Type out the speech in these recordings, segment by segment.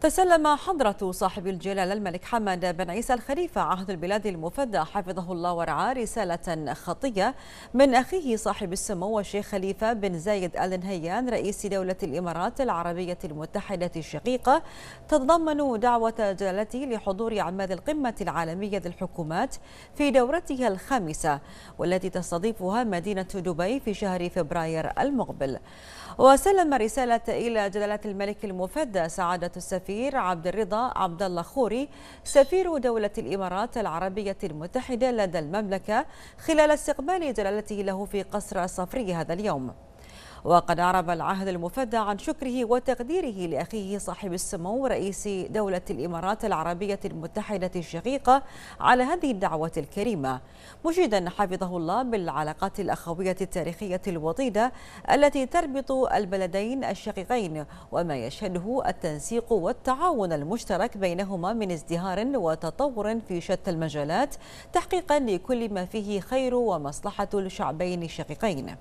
تسلم حضرة صاحب الجلالة الملك حمد بن عيسى الخليفة عهد البلاد المفدى حفظه الله ورعاه رسالة خطية من أخيه صاحب السمو الشيخ خليفة بن زايد آل نهيان رئيس دولة الإمارات العربية المتحدة الشقيقة تتضمن دعوة جلالته لحضور عماد القمة العالمية للحكومات في دورتها الخامسة والتي تستضيفها مدينة دبي في شهر فبراير المقبل وسلم رسالة إلى جلالة الملك المفدى سعادة السفير السفير عبد الرضا عبد الله خوري سفير دولة الإمارات العربية المتحدة لدى المملكة خلال استقبال جلالته له في قصر صفري هذا اليوم وقد أعرب العهد المفدى عن شكره وتقديره لأخيه صاحب السمو رئيس دولة الإمارات العربية المتحدة الشقيقة على هذه الدعوة الكريمة مشيدا حفظه الله بالعلاقات الأخوية التاريخية الوطيدة التي تربط البلدين الشقيقين وما يشهده التنسيق والتعاون المشترك بينهما من ازدهار وتطور في شتى المجالات تحقيقا لكل ما فيه خير ومصلحة الشعبين الشقيقين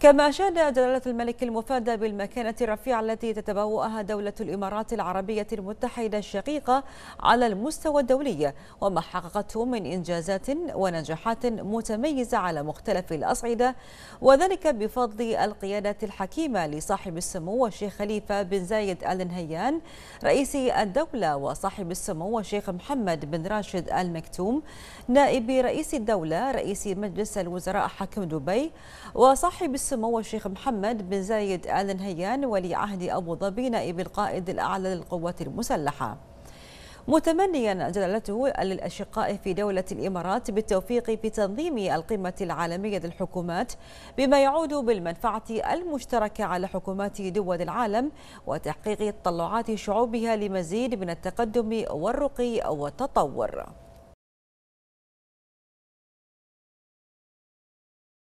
كما أشاد جلالة الملك المفادى بالمكانة الرفيعة التي تتبوأها دولة الإمارات العربية المتحدة الشقيقة على المستوى الدولي وما حققته من إنجازات ونجاحات متميزة على مختلف الأصعدة وذلك بفضل القيادة الحكيمة لصاحب السمو الشيخ خليفة بن زايد آل نهيان رئيس الدولة وصاحب السمو الشيخ محمد بن راشد آل مكتوم نائب رئيس الدولة رئيس مجلس الوزراء حاكم دبي وصاحب سمو الشيخ محمد بن زايد آل نهيان ولي عهد أبو ظبي نائب القائد الأعلى للقوات المسلحة متمنيا جلالته للأشقاء في دولة الإمارات بالتوفيق في تنظيم القمة العالمية للحكومات بما يعود بالمنفعة المشتركة على حكومات دول العالم وتحقيق تطلعات شعوبها لمزيد من التقدم والرقي والتطور